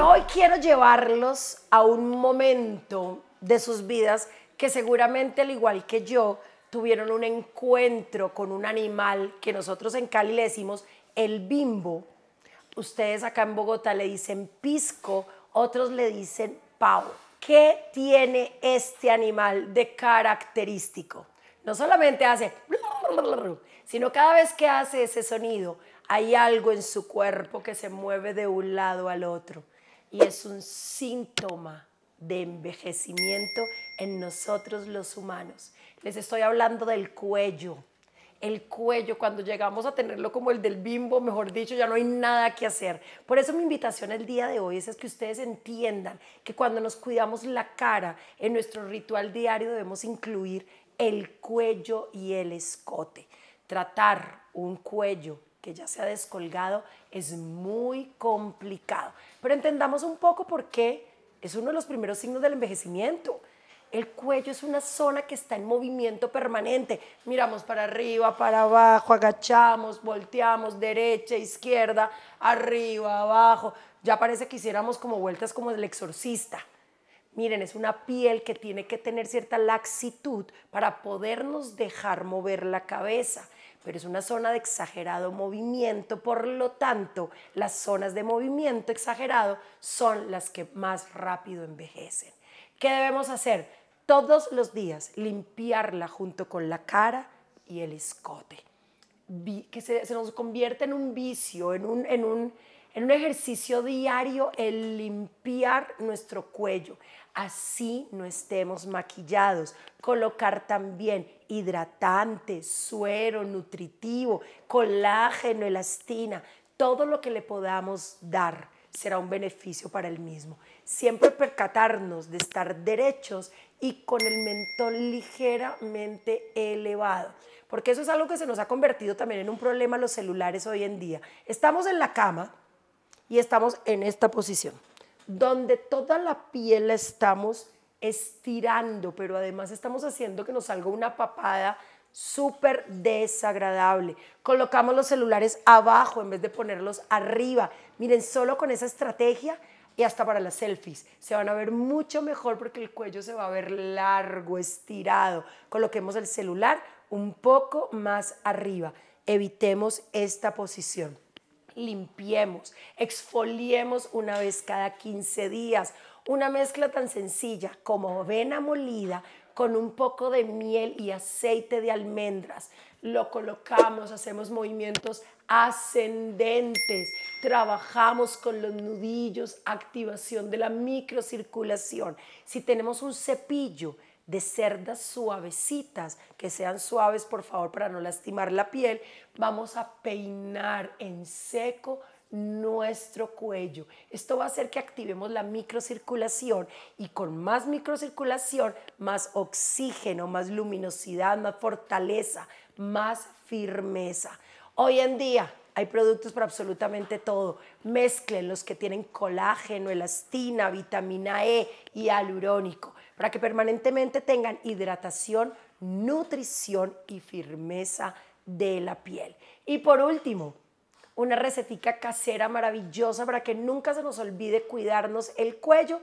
hoy quiero llevarlos a un momento de sus vidas que seguramente, al igual que yo, tuvieron un encuentro con un animal que nosotros en Cali le decimos el bimbo. Ustedes acá en Bogotá le dicen pisco, otros le dicen pau. ¿Qué tiene este animal de característico? No solamente hace, sino cada vez que hace ese sonido, hay algo en su cuerpo que se mueve de un lado al otro y es un síntoma de envejecimiento en nosotros los humanos. Les estoy hablando del cuello. El cuello, cuando llegamos a tenerlo como el del bimbo, mejor dicho, ya no hay nada que hacer. Por eso mi invitación el día de hoy es, es que ustedes entiendan que cuando nos cuidamos la cara, en nuestro ritual diario debemos incluir el cuello y el escote. Tratar un cuello que ya se ha descolgado, es muy complicado. Pero entendamos un poco por qué es uno de los primeros signos del envejecimiento. El cuello es una zona que está en movimiento permanente. Miramos para arriba, para abajo, agachamos, volteamos, derecha, izquierda, arriba, abajo. Ya parece que hiciéramos como vueltas como el exorcista. Miren, es una piel que tiene que tener cierta laxitud para podernos dejar mover la cabeza pero es una zona de exagerado movimiento, por lo tanto, las zonas de movimiento exagerado son las que más rápido envejecen. ¿Qué debemos hacer? Todos los días limpiarla junto con la cara y el escote. Que se, nos convierte en un vicio, en un, en un en un ejercicio diario el limpiar nuestro cuello. Así no estemos maquillados. Colocar también hidratante, suero, nutritivo, colágeno, elastina, todo lo que le podamos dar será un beneficio para el mismo. Siempre percatarnos de estar derechos y con el mentón ligeramente elevado, porque eso es algo que se nos ha convertido también en un problema los celulares hoy en día. Estamos en la cama, y estamos en esta posición, donde toda la piel la estamos estirando, pero además estamos haciendo que nos salga una papada súper desagradable. Colocamos los celulares abajo en vez de ponerlos arriba. Miren, solo con esa estrategia y hasta para las selfies se van a ver mucho mejor porque el cuello se va a ver largo, estirado. Coloquemos el celular un poco más arriba. Evitemos esta posición limpiemos, exfoliemos una vez cada 15 días. Una mezcla tan sencilla como avena molida con un poco de miel y aceite de almendras. Lo colocamos, hacemos movimientos ascendentes, trabajamos con los nudillos, activación de la microcirculación. Si tenemos un cepillo, de cerdas suavecitas, que sean suaves por favor para no lastimar la piel, vamos a peinar en seco nuestro cuello. Esto va a hacer que activemos la microcirculación y con más microcirculación, más oxígeno, más luminosidad, más fortaleza, más firmeza. Hoy en día hay productos para absolutamente todo. Mezclen los que tienen colágeno, elastina, vitamina E y alurónico para que permanentemente tengan hidratación, nutrición y firmeza de la piel. Y por último, una recetica casera maravillosa para que nunca se nos olvide cuidarnos el cuello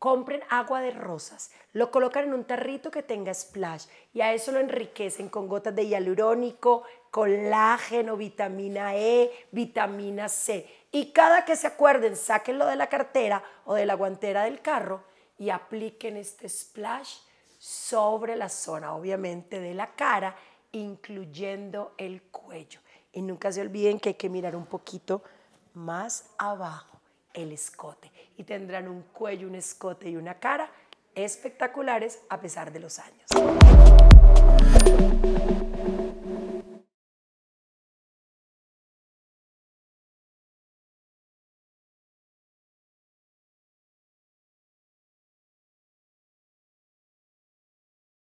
compren agua de rosas, lo colocan en un tarrito que tenga splash y a eso lo enriquecen con gotas de hialurónico, colágeno, vitamina E, vitamina C. Y cada que se acuerden, sáquenlo de la cartera o de la guantera del carro y apliquen este splash sobre la zona, obviamente, de la cara, incluyendo el cuello. Y nunca se olviden que hay que mirar un poquito más abajo el escote y tendrán un cuello, un escote y una cara espectaculares a pesar de los años.